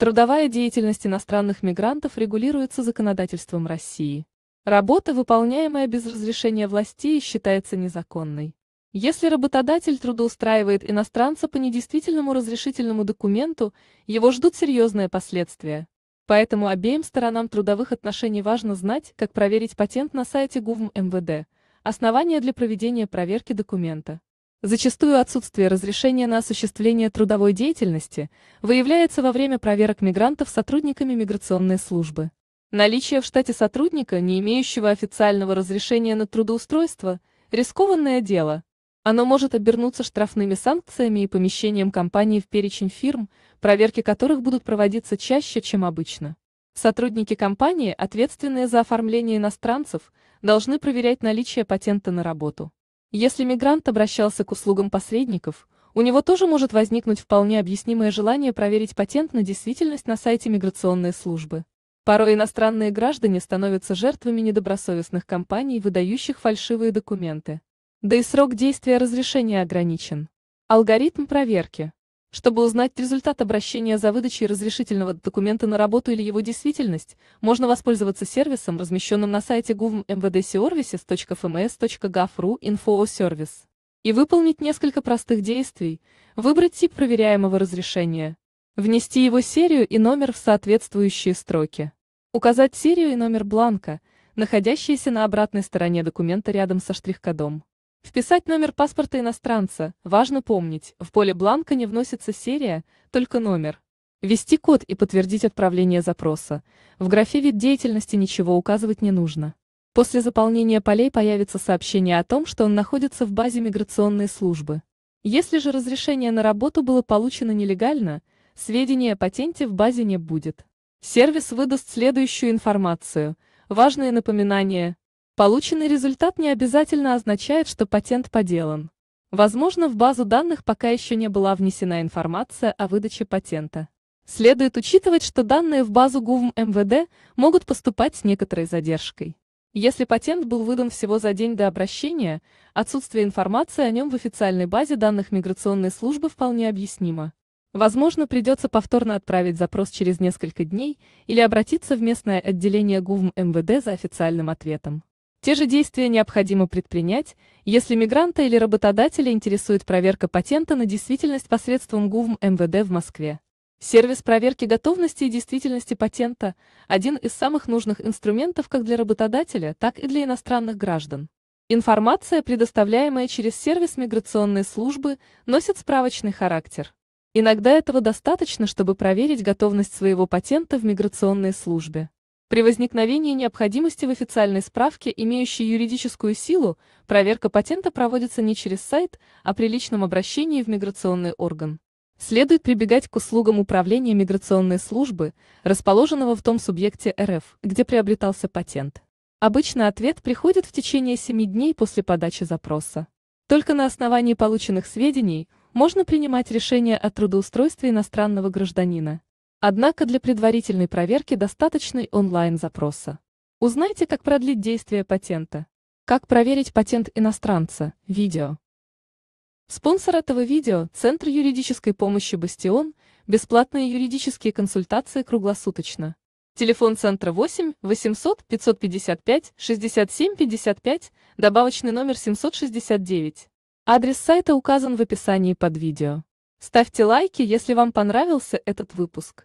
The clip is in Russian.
Трудовая деятельность иностранных мигрантов регулируется законодательством России. Работа, выполняемая без разрешения властей, считается незаконной. Если работодатель трудоустраивает иностранца по недействительному разрешительному документу, его ждут серьезные последствия. Поэтому обеим сторонам трудовых отношений важно знать, как проверить патент на сайте ГУВМ МВД, основания для проведения проверки документа. Зачастую отсутствие разрешения на осуществление трудовой деятельности выявляется во время проверок мигрантов сотрудниками миграционной службы. Наличие в штате сотрудника, не имеющего официального разрешения на трудоустройство, рискованное дело. Оно может обернуться штрафными санкциями и помещением компании в перечень фирм, проверки которых будут проводиться чаще, чем обычно. Сотрудники компании, ответственные за оформление иностранцев, должны проверять наличие патента на работу. Если мигрант обращался к услугам посредников, у него тоже может возникнуть вполне объяснимое желание проверить патент на действительность на сайте миграционной службы. Порой иностранные граждане становятся жертвами недобросовестных компаний, выдающих фальшивые документы. Да и срок действия разрешения ограничен. Алгоритм проверки. Чтобы узнать результат обращения за выдачей разрешительного документа на работу или его действительность, можно воспользоваться сервисом, размещенным на сайте gov.mvdservices.fms.gov.ru info service и выполнить несколько простых действий, выбрать тип проверяемого разрешения, внести его серию и номер в соответствующие строки, указать серию и номер бланка, находящиеся на обратной стороне документа рядом со штрих-кодом. Вписать номер паспорта иностранца важно помнить, в поле бланка не вносится серия, только номер. Ввести код и подтвердить отправление запроса. В графе «Вид деятельности» ничего указывать не нужно. После заполнения полей появится сообщение о том, что он находится в базе миграционной службы. Если же разрешение на работу было получено нелегально, сведения о патенте в базе не будет. Сервис выдаст следующую информацию. Важные напоминания, Полученный результат не обязательно означает, что патент поделан. Возможно, в базу данных пока еще не была внесена информация о выдаче патента. Следует учитывать, что данные в базу ГУВМ МВД могут поступать с некоторой задержкой. Если патент был выдан всего за день до обращения, отсутствие информации о нем в официальной базе данных миграционной службы вполне объяснимо. Возможно, придется повторно отправить запрос через несколько дней или обратиться в местное отделение ГУВМ МВД за официальным ответом. Те же действия необходимо предпринять, если мигранта или работодателя интересует проверка патента на действительность посредством ГУВМ МВД в Москве. Сервис проверки готовности и действительности патента – один из самых нужных инструментов как для работодателя, так и для иностранных граждан. Информация, предоставляемая через сервис миграционной службы, носит справочный характер. Иногда этого достаточно, чтобы проверить готовность своего патента в миграционной службе. При возникновении необходимости в официальной справке, имеющей юридическую силу, проверка патента проводится не через сайт, а при личном обращении в миграционный орган. Следует прибегать к услугам управления миграционной службы, расположенного в том субъекте РФ, где приобретался патент. Обычно ответ приходит в течение 7 дней после подачи запроса. Только на основании полученных сведений можно принимать решение о трудоустройстве иностранного гражданина. Однако для предварительной проверки достаточно онлайн-запроса. Узнайте, как продлить действие патента. Как проверить патент иностранца. Видео. Спонсор этого видео – Центр юридической помощи «Бастион», бесплатные юридические консультации круглосуточно. Телефон центра 8 800 555 67 55, добавочный номер 769. Адрес сайта указан в описании под видео. Ставьте лайки, если вам понравился этот выпуск.